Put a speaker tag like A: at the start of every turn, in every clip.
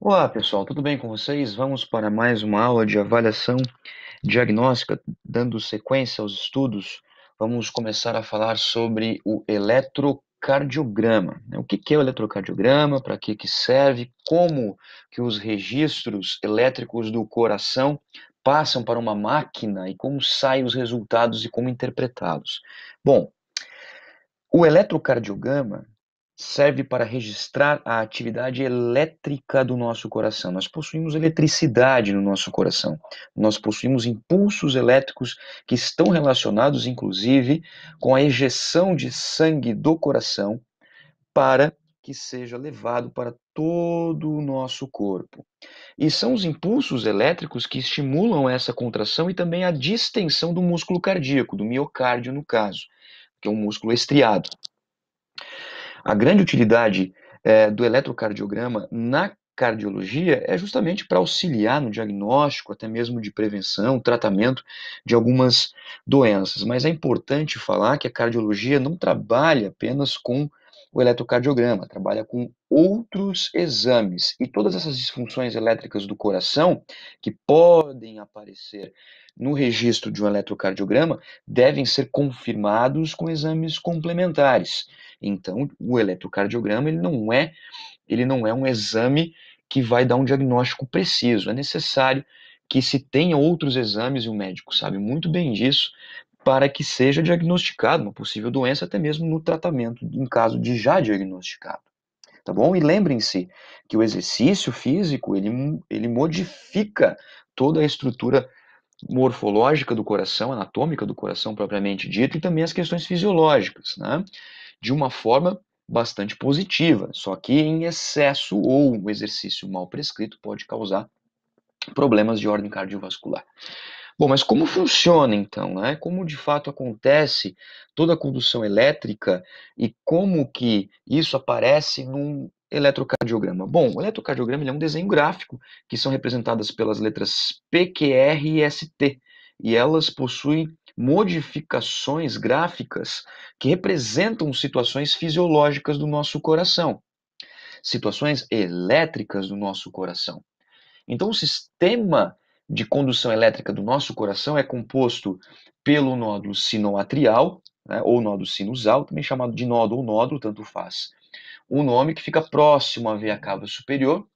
A: Olá, pessoal, tudo bem com vocês? Vamos para mais uma aula de avaliação diagnóstica, dando sequência aos estudos. Vamos começar a falar sobre o eletrocardiograma. Né? O que é o eletrocardiograma, para que, que serve, como que os registros elétricos do coração passam para uma máquina e como saem os resultados e como interpretá-los. Bom, o eletrocardiograma serve para registrar a atividade elétrica do nosso coração. Nós possuímos eletricidade no nosso coração. Nós possuímos impulsos elétricos que estão relacionados, inclusive, com a ejeção de sangue do coração para que seja levado para todo o nosso corpo. E são os impulsos elétricos que estimulam essa contração e também a distensão do músculo cardíaco, do miocárdio, no caso, que é um músculo estriado. A grande utilidade é, do eletrocardiograma na cardiologia é justamente para auxiliar no diagnóstico, até mesmo de prevenção, tratamento de algumas doenças. Mas é importante falar que a cardiologia não trabalha apenas com o eletrocardiograma, trabalha com outros exames. E todas essas disfunções elétricas do coração que podem aparecer no registro de um eletrocardiograma devem ser confirmados com exames complementares. Então, o eletrocardiograma ele não é ele não é um exame que vai dar um diagnóstico preciso. É necessário que se tenha outros exames e o médico sabe muito bem disso para que seja diagnosticado uma possível doença, até mesmo no tratamento, em caso de já diagnosticado. Tá bom? E lembrem-se que o exercício físico, ele, ele modifica toda a estrutura morfológica do coração, anatômica do coração propriamente dito, e também as questões fisiológicas, né? de uma forma bastante positiva, só que em excesso ou um exercício mal prescrito pode causar problemas de ordem cardiovascular. Bom, mas como funciona então, né? Como de fato acontece toda a condução elétrica e como que isso aparece num eletrocardiograma? Bom, o eletrocardiograma é um desenho gráfico que são representadas pelas letras P, Q, R, e ST e elas possuem modificações gráficas que representam situações fisiológicas do nosso coração, situações elétricas do nosso coração. Então, o sistema de condução elétrica do nosso coração é composto pelo nódulo sinoatrial, né, ou nódulo sinusal, também chamado de nódulo ou nódulo, tanto faz. Um nome que fica próximo à veia cava superior,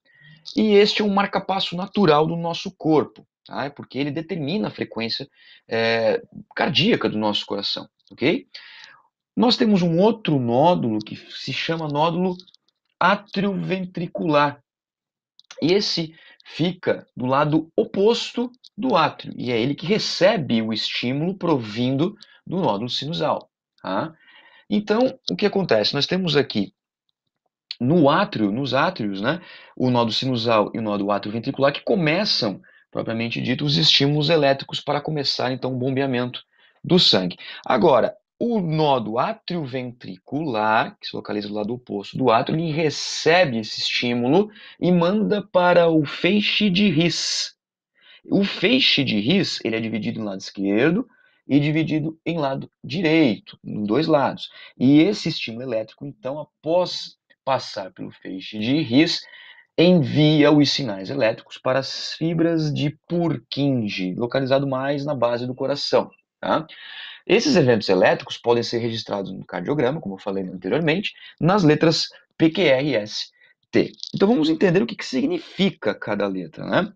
A: e este é um marcapasso natural do nosso corpo, tá? É porque ele determina a frequência é, cardíaca do nosso coração, ok? Nós temos um outro nódulo que se chama nódulo atrioventricular. E esse fica do lado oposto do átrio e é ele que recebe o estímulo provindo do nódulo sinusal. Tá? Então, o que acontece? Nós temos aqui no átrio, nos átrios, né, o nódulo sinusal e o nódulo atrioventricular que começam, propriamente dito, os estímulos elétricos para começar então o bombeamento do sangue. Agora, o átrio atrioventricular, que se localiza do lado oposto do átrio, ele recebe esse estímulo e manda para o feixe de His. O feixe de His ele é dividido em lado esquerdo e dividido em lado direito, em dois lados. E esse estímulo elétrico, então, após passar pelo feixe de His, envia os sinais elétricos para as fibras de Purkinje, localizado mais na base do coração. Tá? Esses eventos elétricos podem ser registrados no cardiograma, como eu falei anteriormente, nas letras PQRST. Então vamos entender o que, que significa cada letra. Né?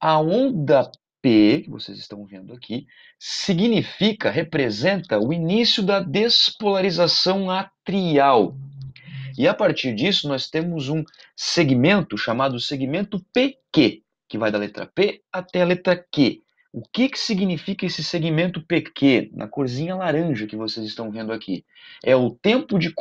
A: A onda P, que vocês estão vendo aqui, significa, representa o início da despolarização atrial. E a partir disso, nós temos um segmento chamado segmento PQ, que vai da letra P até a letra Q. O que, que significa esse segmento PQ, na corzinha laranja que vocês estão vendo aqui? É o tempo de,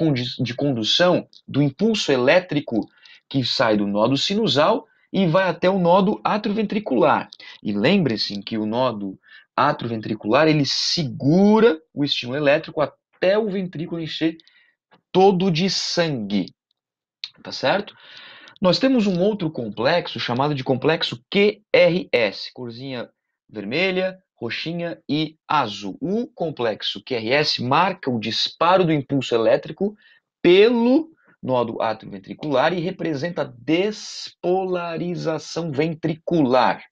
A: de condução do impulso elétrico que sai do nodo sinusal e vai até o nodo atroventricular. E lembre-se que o nodo atroventricular ele segura o estímulo elétrico até o ventrículo encher todo de sangue. Tá certo? Nós temos um outro complexo chamado de complexo QRS, corzinha vermelha, roxinha e azul. O complexo QRS marca o disparo do impulso elétrico pelo nódo atrioventricular e representa a despolarização ventricular.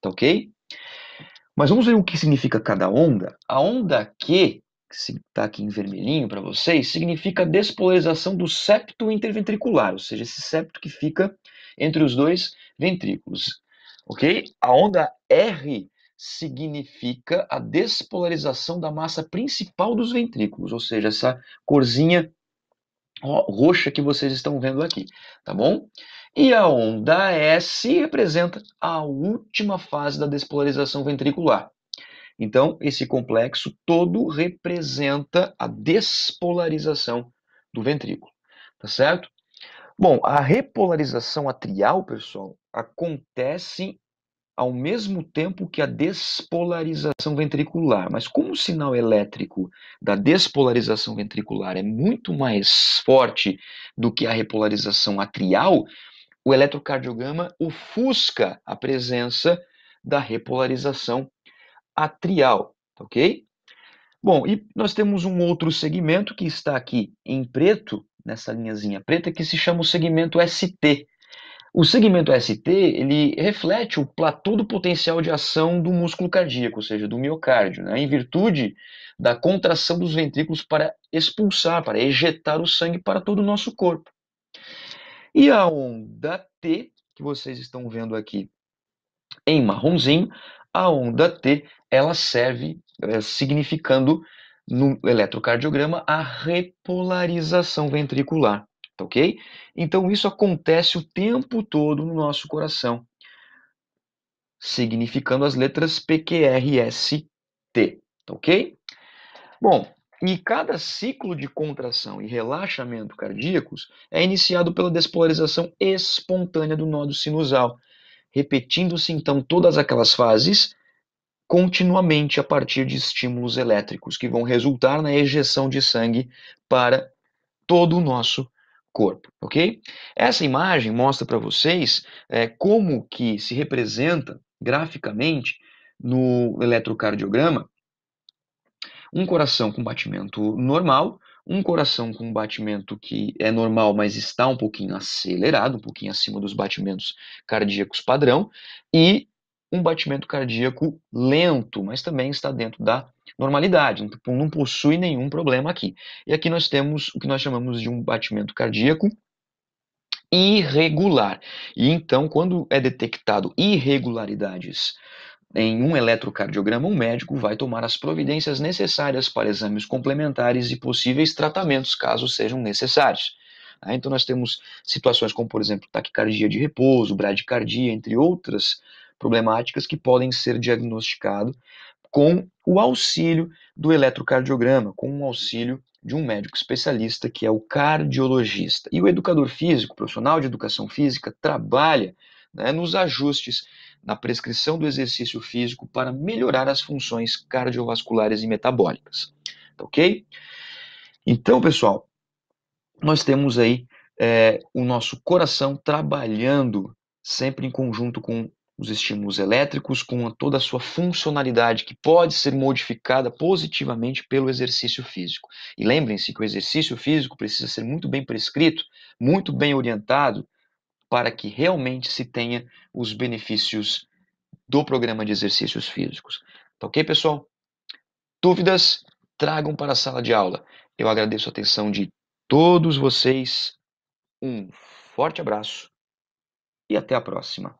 A: Tá ok? Mas vamos ver o que significa cada onda. A onda Q, que está aqui em vermelhinho para vocês, significa a despolarização do septo interventricular, ou seja, esse septo que fica entre os dois ventrículos ok? A onda R significa a despolarização da massa principal dos ventrículos, ou seja, essa corzinha roxa que vocês estão vendo aqui, tá bom? E a onda S representa a última fase da despolarização ventricular. Então, esse complexo todo representa a despolarização do ventrículo, tá certo? Bom, a repolarização atrial, pessoal, acontece ao mesmo tempo que a despolarização ventricular. Mas como o sinal elétrico da despolarização ventricular é muito mais forte do que a repolarização atrial, o eletrocardiograma ofusca a presença da repolarização atrial, tá ok? Bom, e nós temos um outro segmento que está aqui em preto, nessa linhazinha preta que se chama o segmento ST. O segmento ST ele reflete o platô do potencial de ação do músculo cardíaco, ou seja, do miocárdio, né, em virtude da contração dos ventrículos para expulsar, para ejetar o sangue para todo o nosso corpo. E a onda T, que vocês estão vendo aqui em marronzinho, a onda T ela serve é, significando no eletrocardiograma a repolarização ventricular, tá ok? Então isso acontece o tempo todo no nosso coração, significando as letras PQRST, tá ok? Bom, e cada ciclo de contração e relaxamento cardíacos é iniciado pela despolarização espontânea do nó sinusal, repetindo-se então todas aquelas fases continuamente a partir de estímulos elétricos que vão resultar na ejeção de sangue para todo o nosso corpo, ok? Essa imagem mostra para vocês é, como que se representa graficamente no eletrocardiograma um coração com batimento normal, um coração com batimento que é normal, mas está um pouquinho acelerado, um pouquinho acima dos batimentos cardíacos padrão, e um batimento cardíaco lento, mas também está dentro da normalidade, não possui nenhum problema aqui. E aqui nós temos o que nós chamamos de um batimento cardíaco irregular. E então, quando é detectado irregularidades em um eletrocardiograma, um médico vai tomar as providências necessárias para exames complementares e possíveis tratamentos, caso sejam necessários. Tá? Então, nós temos situações como, por exemplo, taquicardia de repouso, bradicardia, entre outras problemáticas que podem ser diagnosticadas com o auxílio do eletrocardiograma, com o auxílio de um médico especialista que é o cardiologista. E o educador físico, profissional de educação física, trabalha né, nos ajustes na prescrição do exercício físico para melhorar as funções cardiovasculares e metabólicas. Tá ok? Então, pessoal, nós temos aí é, o nosso coração trabalhando sempre em conjunto com os estímulos elétricos com toda a sua funcionalidade que pode ser modificada positivamente pelo exercício físico. E lembrem-se que o exercício físico precisa ser muito bem prescrito, muito bem orientado, para que realmente se tenha os benefícios do programa de exercícios físicos. Tá ok, pessoal? Dúvidas? Tragam para a sala de aula. Eu agradeço a atenção de todos vocês. Um forte abraço e até a próxima.